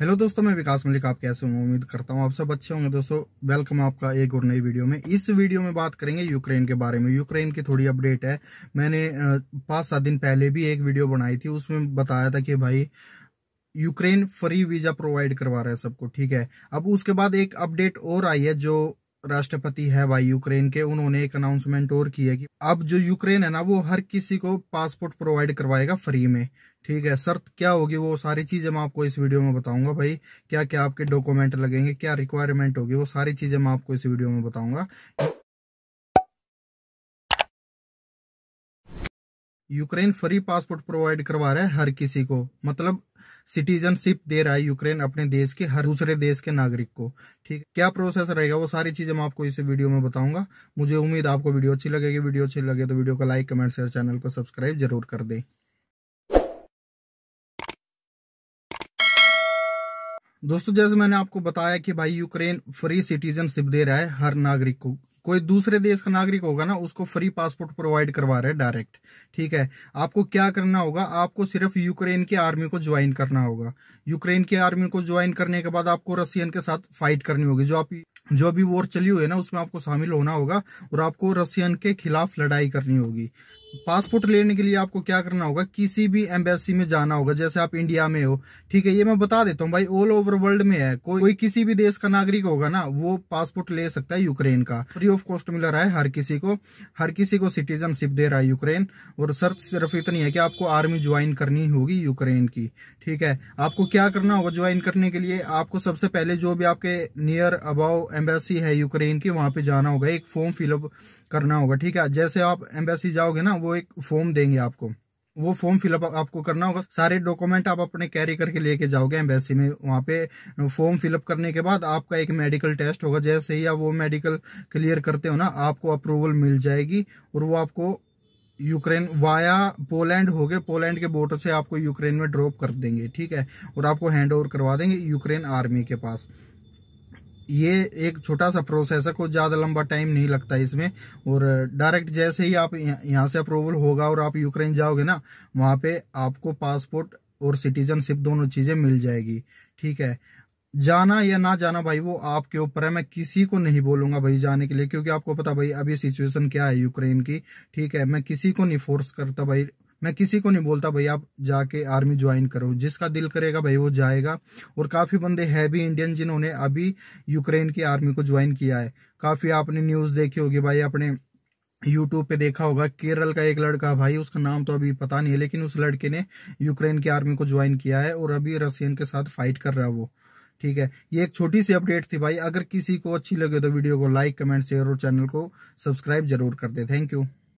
hello दोस्तों मैं विकास मलिक आप कैसे हूँ उम्मीद करता हूँ आप सब अच्छे होंगे दोस्तों वेलकम आपका एक और नई वीडियो में इस वीडियो में बात करेंगे यूक्रेन के बारे में यूक्रेन की थोड़ी अपडेट है मैंने पांच सात दिन पहले भी एक वीडियो बनाई थी उसमें बताया था कि भाई यूक्रेन फ्री वीज़ा प्रोवाइड करवा रहा है सबको ठीक है अब उसके बाद एक अपडेट और आई है जो राष्ट्रपति है भाई यूक्रेन के उन्होंने एक अनाउंसमेंट और की है कि अब जो यूक्रेन है ना वो हर किसी को पासपोर्ट प्रोवाइड करवाएगा फ्री में ठीक है शर्त क्या होगी वो सारी चीज़ें मैं आपको इस वीडियो में बताऊंगा भाई क्या क्या आपके डॉक्यूमेंट लगेंगे क्या रिक्वायरमेंट होगी वो सारी चीज़ें मैं आपको इस वीडियो में बताऊंगा यूक्रेन फ्री पासपोर्ट प्रोवाइड करवा रहा है हर किसी को मतलब सिटीजनशिप दे रहा है यूक्रेन अपने देश के हर दूसरे देश के नागरिक को ठीक क्या प्रोसेस रहेगा वो सारी चीजें मैं आपको इस वीडियो में बताऊंगा मुझे उम्मीद आपको वीडियो अच्छी लगेगी वीडियो अच्छी लगे तो वीडियो को लाइक कमेंट शेयर चैनल को सब्सक्राइब जरूर कर दे दोस्तों जैसे मैंने आपको बताया कि भाई यूक्रेन फ्री सिटीजनशिप दे रहा है हर नागरिक को कोई दूसरे देश का नागरिक होगा ना उसको फ्री पासपोर्ट प्रोवाइड करवा रहे हैं डायरेक्ट ठीक है आपको क्या करना होगा आपको सिर्फ यूक्रेन की आर्मी को ज्वाइन करना होगा यूक्रेन की आर्मी को ज्वाइन करने के बाद आपको रशियन के साथ फाइट करनी होगी जो आप जो अभी वॉर चली हुई है ना उसमें आपको शामिल होना होगा और आपको रशियन के खिलाफ लड़ाई करनी होगी पासपोर्ट लेने के लिए आपको क्या करना होगा किसी भी एम्बेसी में जाना होगा जैसे आप इंडिया में हो ठीक है ये मैं बता देता हूँ भाई ऑल ओवर वर्ल्ड में है कोई कोई किसी भी देश का नागरिक होगा ना वो पासपोर्ट ले सकता है यूक्रेन का फ्री ऑफ कॉस्ट मिल रहा है हर किसी को हर किसी को सिटीजनशिप दे रहा है यूक्रेन और शर्त सिर्फ इतनी है कि आपको आर्मी ज्वाइन करनी होगी यूक्रेन की ठीक है आपको क्या करना होगा ज्वाइन करने के लिए आपको सबसे पहले जो भी आपके नियर अबाउ एम्बेसी है यूक्रेन की वहां पे जाना होगा एक फॉर्म फिलअप करना होगा ठीक है जैसे आप एम्बेसी जाओगे ना वो एक फॉर्म देंगे आपको वो फॉर्म फिलअप आपको करना होगा सारे डॉक्यूमेंट आप अपने कैरी करके लेके जाओगे एम्बेसी में वहाँ पे फॉर्म फिलअप करने के बाद आपका एक मेडिकल टेस्ट होगा जैसे ही आप वो मेडिकल क्लियर करते हो ना आपको अप्रूवल मिल जाएगी और वो आपको यूक्रेन वाया पोलैंड हो गए पोलैंड के बॉर्डर से आपको यूक्रेन में ड्रॉप कर देंगे ठीक है और आपको हैंड ओवर करवा देंगे यूक्रेन आर्मी के पास ये एक छोटा सा प्रोसेस है कुछ ज़्यादा लंबा टाइम नहीं लगता इसमें और डायरेक्ट जैसे ही आप यहाँ से अप्रूवल होगा और आप यूक्रेन जाओगे ना वहां पे आपको पासपोर्ट और सिटीजनशिप दोनों चीज़ें मिल जाएगी ठीक है जाना या ना जाना भाई वो आपके ऊपर है मैं किसी को नहीं बोलूंगा भाई जाने के लिए क्योंकि आपको पता भाई अभी सिचुएशन क्या है यूक्रेन की ठीक है मैं किसी को नहीं फोर्स करता भाई मैं किसी को नहीं बोलता भाई आप जाके आर्मी ज्वाइन करो जिसका दिल करेगा भाई वो जाएगा और काफी बंदे है भी इंडियन जिन्होंने अभी यूक्रेन की आर्मी को ज्वाइन किया है काफी आपने न्यूज देखी होगी भाई अपने यूट्यूब पे देखा होगा केरल का एक लड़का भाई उसका नाम तो अभी पता नहीं है लेकिन उस लड़के ने यूक्रेन की आर्मी को ज्वाइन किया है और अभी रशियन के साथ फाइट कर रहा है वो ठीक है ये एक छोटी सी अपडेट थी भाई अगर किसी को अच्छी लगे तो वीडियो को लाइक कमेंट शेयर और चैनल को सब्सक्राइब जरूर कर दे थैंक यू